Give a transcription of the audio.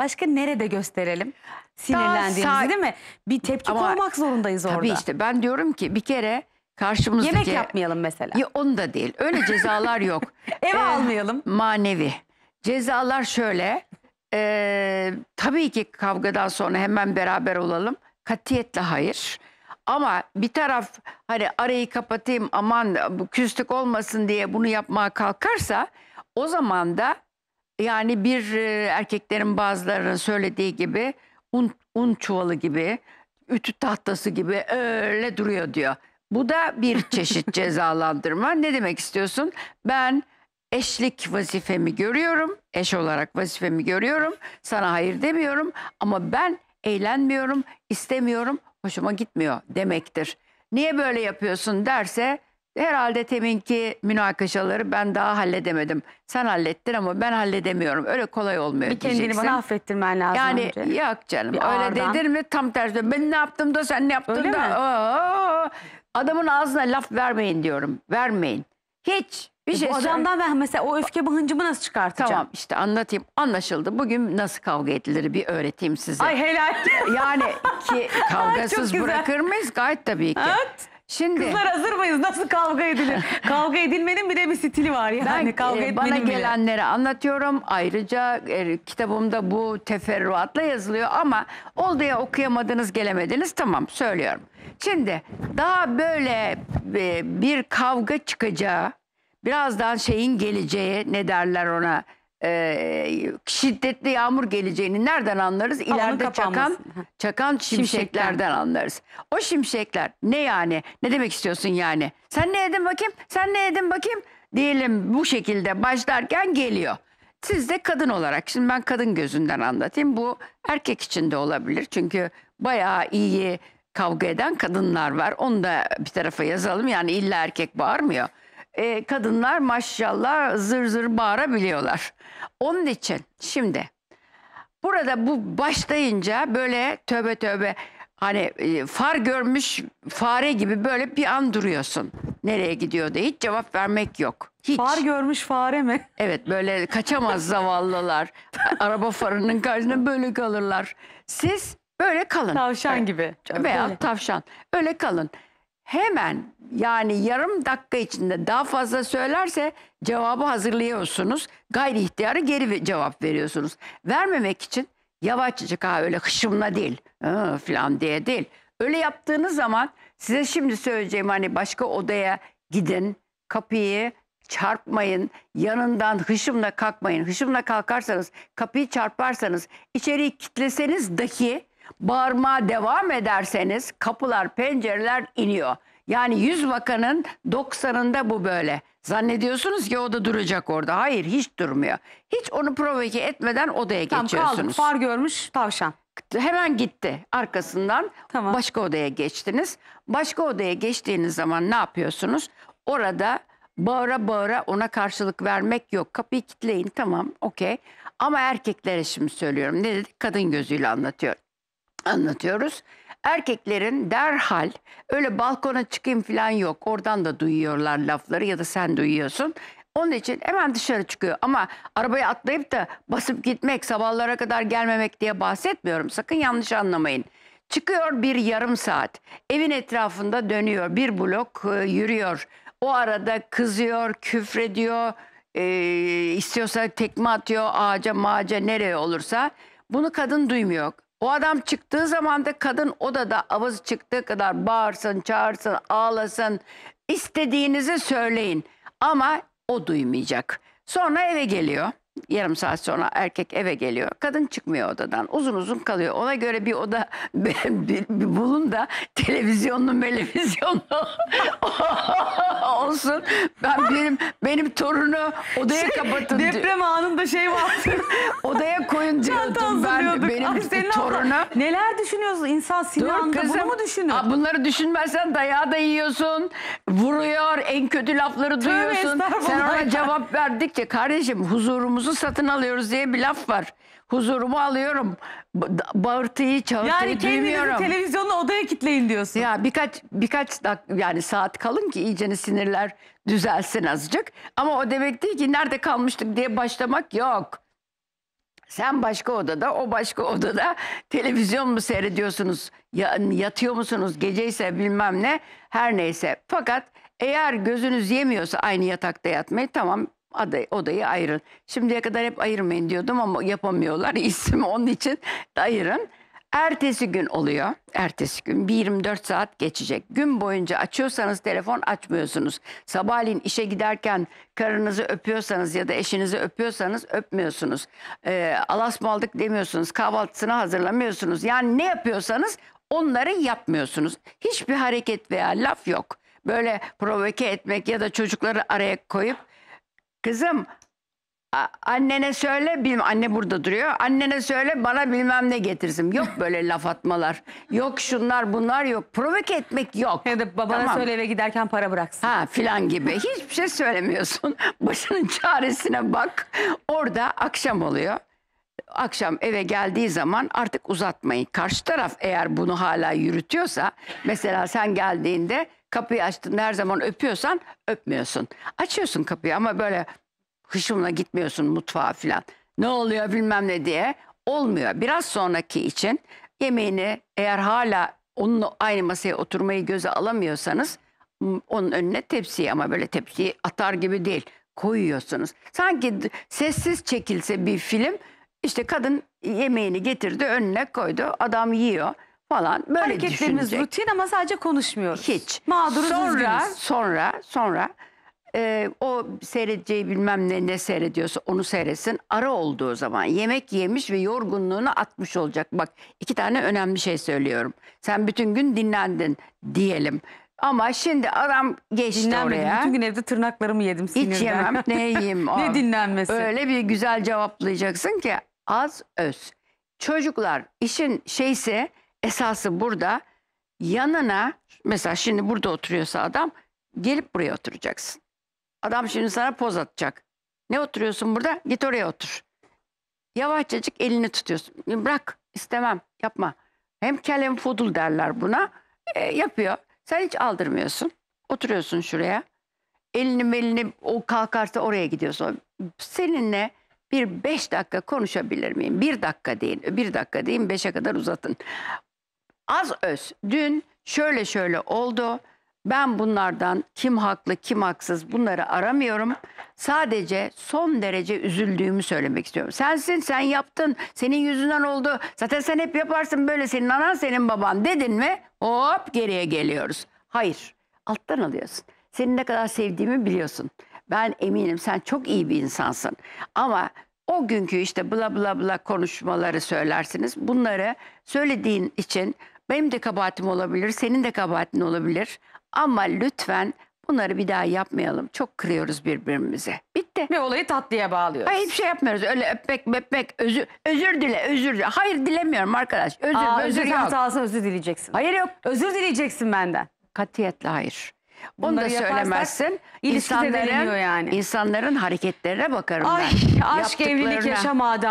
Başka nerede gösterelim sinirlendiğimizi değil mi? Bir tepki Ama koymak zorundayız orada. Tabii işte ben diyorum ki bir kere karşımızdaki... Yemek yapmayalım mesela. Ya, onu da değil. Öyle cezalar yok. Eve ee, almayalım. Manevi. Cezalar şöyle. E, tabii ki kavgadan sonra hemen beraber olalım. Katiyetle hayır. Ama bir taraf hani arayı kapatayım aman küslük olmasın diye bunu yapmaya kalkarsa o zaman da yani bir e, erkeklerin bazılarının söylediği gibi un, un çuvalı gibi, ütü tahtası gibi öyle duruyor diyor. Bu da bir çeşit cezalandırma. Ne demek istiyorsun? Ben eşlik vazifemi görüyorum. Eş olarak vazifemi görüyorum. Sana hayır demiyorum ama ben eğlenmiyorum, istemiyorum, hoşuma gitmiyor demektir. Niye böyle yapıyorsun derse Herhalde teminki münakaşaları ben daha halledemedim. Sen hallettin ama ben halledemiyorum. Öyle kolay olmuyor. Bir kendini diyeceksin. bana affettirmen lazım Yani önce. yok canım. Bir öyle ağırdan. dedin mi tam tersi. Ben ne yaptım da sen ne yaptın Öyle da. mi? adamın ağzına laf vermeyin diyorum. Vermeyin. Hiç. Bir e, şey Bu adamdan ben mesela o öfke bıhıncımı nasıl çıkartacağım? Tamam işte anlatayım. Anlaşıldı. Bugün nasıl kavga edilir bir öğreteyim size. Ay helal. Yani ki kavgasız bırakır mıyız? Gayet tabii ki. Evet. Şimdi Kızlar hazır mıyız? Nasıl kavga edilir? kavga edilmenin bir de bir stili var yani. Ben kavga e, bana gelenleri bile. anlatıyorum. Ayrıca e, kitabımda bu teferruatla yazılıyor ama oldu ya okuyamadınız gelemediniz tamam söylüyorum. Şimdi daha böyle e, bir kavga çıkacağı birazdan şeyin geleceği ne derler ona e, şiddetli yağmur geleceğini nereden anlarız? İleride çakan, çakan şimşeklerden anlarız. O şimşekler ne yani? Ne demek istiyorsun yani? Sen ne edin bakayım? Sen ne edin bakayım? Diyelim bu şekilde başlarken geliyor. Siz de kadın olarak, şimdi ben kadın gözünden anlatayım. Bu erkek için de olabilir. Çünkü bayağı iyi kavga eden kadınlar var. Onu da bir tarafa yazalım. Yani illa erkek bağırmıyor e, kadınlar maşallah zır zır bağırabiliyorlar. Onun için şimdi burada bu başlayınca böyle tövbe tövbe hani e, far görmüş fare gibi böyle bir an duruyorsun. Nereye gidiyor da hiç cevap vermek yok. Hiç. Far görmüş fare mi? Evet böyle kaçamaz zavallılar. Araba farının karşısında böyle kalırlar. Siz böyle kalın. Tavşan gibi. Veya tavşan. Öyle kalın hemen yani yarım dakika içinde daha fazla söylerse cevabı hazırlıyorsunuz. Gayri ihtiyarı geri cevap veriyorsunuz. Vermemek için yavaşçacık ha öyle hışımla değil ıı, falan diye değil. Öyle yaptığınız zaman size şimdi söyleyeceğim hani başka odaya gidin kapıyı çarpmayın, yanından hışımla kalkmayın. Hışımla kalkarsanız, kapıyı çarparsanız, içeriği kitleseniz dahi bağırmaya devam ederseniz kapılar, pencereler iniyor. Yani 100 vakanın 90'ında bu böyle. Zannediyorsunuz ki o da duracak orada. Hayır hiç durmuyor. Hiç onu provoke etmeden odaya tamam, geçiyorsunuz. Tamam far görmüş tavşan. Hemen gitti arkasından tamam. başka odaya geçtiniz. Başka odaya geçtiğiniz zaman ne yapıyorsunuz? Orada bağıra bağıra ona karşılık vermek yok. Kapıyı kitleyin tamam okey. Ama erkeklere şimdi söylüyorum. Ne dedik? Kadın gözüyle anlatıyorum anlatıyoruz. Erkeklerin derhal öyle balkona çıkayım falan yok. Oradan da duyuyorlar lafları ya da sen duyuyorsun. Onun için hemen dışarı çıkıyor. Ama arabaya atlayıp da basıp gitmek, sabahlara kadar gelmemek diye bahsetmiyorum. Sakın yanlış anlamayın. Çıkıyor bir yarım saat. Evin etrafında dönüyor. Bir blok e, yürüyor. O arada kızıyor, küfrediyor. E, istiyorsa tekme atıyor ağaca mağaca nereye olursa. Bunu kadın duymuyor. O adam çıktığı zaman da kadın odada avaz çıktığı kadar bağırsın, çağırsın, ağlasın. istediğinizi söyleyin. Ama o duymayacak. Sonra eve geliyor. Yarım saat sonra erkek eve geliyor. Kadın çıkmıyor odadan. Uzun uzun kalıyor. Ona göre bir oda bir bulun da televizyonlu televizyonlu olsun. Ben benim benim torunu odaya şey, kapatın. Deprem anında şey vardı. odaya koyun diyordum ben benim Ay, torunu. Neler düşünüyorsun insan Sinan'da bunu mu düşünüyor? Aa, bunları düşünmezsen dayağı da yiyorsun. Vuruyor en kötü lafları Tövbe duyuyorsun. Sen ona cevap verdikçe kardeşim huzurumuzu huzurumuzu satın alıyoruz diye bir laf var. Huzurumu alıyorum. Bağırtıyı, çağırtıyı yani duymuyorum. Yani televizyonu odaya kitleyin diyorsun. Ya birkaç birkaç dak yani saat kalın ki iyicene sinirler düzelsin azıcık. Ama o demek değil ki nerede kalmıştık diye başlamak yok. Sen başka odada, o başka odada televizyon mu seyrediyorsunuz, ya, yatıyor musunuz, geceyse bilmem ne, her neyse. Fakat eğer gözünüz yemiyorsa aynı yatakta yatmayı tamam aday, odayı ayırın. Şimdiye kadar hep ayırmayın diyordum ama yapamıyorlar. İsim onun için ayırın. Ertesi gün oluyor. Ertesi gün bir 24 saat geçecek. Gün boyunca açıyorsanız telefon açmıyorsunuz. Sabahleyin işe giderken karınızı öpüyorsanız ya da eşinizi öpüyorsanız öpmüyorsunuz. Ee, alas mı aldık demiyorsunuz. Kahvaltısını hazırlamıyorsunuz. Yani ne yapıyorsanız onları yapmıyorsunuz. Hiçbir hareket veya laf yok. Böyle provoke etmek ya da çocukları araya koyup Kızım annene söyle benim anne burada duruyor. Annene söyle bana bilmem ne getirsin. Yok böyle laf atmalar. Yok şunlar bunlar yok. Provok etmek yok. Ya da babana Tamam. söyle eve giderken para bıraksın. Ha filan gibi. Hiçbir şey söylemiyorsun. Başının çaresine bak. Orada akşam oluyor. Akşam eve geldiği zaman artık uzatmayın. Karşı taraf eğer bunu hala yürütüyorsa mesela sen geldiğinde Kapıyı açtın her zaman öpüyorsan öpmüyorsun. Açıyorsun kapıyı ama böyle hışımla gitmiyorsun mutfağa falan. Ne oluyor bilmem ne diye olmuyor. Biraz sonraki için yemeğini eğer hala onunla aynı masaya oturmayı göze alamıyorsanız onun önüne tepsiyi ama böyle tepsiyi atar gibi değil koyuyorsunuz. Sanki sessiz çekilse bir film işte kadın yemeğini getirdi önüne koydu adam yiyor falan böyle Hareketleriniz düşünecek. rutin ama sadece konuşmuyoruz. Hiç. Mağduruz sonra, üzgünüz. Sonra, sonra e, o seyredeceği bilmem ne, ne seyrediyorsa onu seyretsin. Ara olduğu zaman yemek yemiş ve yorgunluğunu atmış olacak. Bak iki tane önemli şey söylüyorum. Sen bütün gün dinlendin diyelim. Ama şimdi adam geçti Dinlenmedim. oraya. Bütün gün evde tırnaklarımı yedim sinirden. Hiç yemem. Ne yiyeyim? ne dinlenmesi? Öyle bir güzel cevaplayacaksın ki az öz. Çocuklar işin şeyse esası burada yanına mesela şimdi burada oturuyorsa adam gelip buraya oturacaksın. Adam şimdi sana poz atacak. Ne oturuyorsun burada? Git oraya otur. Yavaşçacık elini tutuyorsun. Bırak istemem yapma. Hem kel hem fodul derler buna. E, yapıyor. Sen hiç aldırmıyorsun. Oturuyorsun şuraya. Elini belini o kalkarsa oraya gidiyorsun. Seninle bir beş dakika konuşabilir miyim? Bir dakika deyin. Bir dakika deyin beşe kadar uzatın az öz. Dün şöyle şöyle oldu. Ben bunlardan kim haklı kim haksız bunları aramıyorum. Sadece son derece üzüldüğümü söylemek istiyorum. Sensin sen yaptın senin yüzünden oldu. Zaten sen hep yaparsın böyle senin anan senin baban dedin mi hop geriye geliyoruz. Hayır alttan alıyorsun. Seni ne kadar sevdiğimi biliyorsun. Ben eminim sen çok iyi bir insansın. Ama o günkü işte bla bla bla konuşmaları söylersiniz. Bunları söylediğin için benim de kabahatim olabilir, senin de kabahatin olabilir. Ama lütfen bunları bir daha yapmayalım. Çok kırıyoruz birbirimizi. Bitti. Ve olayı tatlıya bağlıyoruz. Hayır hiçbir şey yapmıyoruz. Öyle öpmek öpmek özür, özür dile özür dile. Hayır dilemiyorum arkadaş. Özür, Aa, özür, özür yok. Hatasını özür dileyeceksin. Hayır yok. Özür dileyeceksin benden. Katiyetle hayır. Bunu da söylemezsin. İlişkide insanların, yani. insanların hareketlerine bakarım Ay, ben. Aşk evlilik yaşam adamı.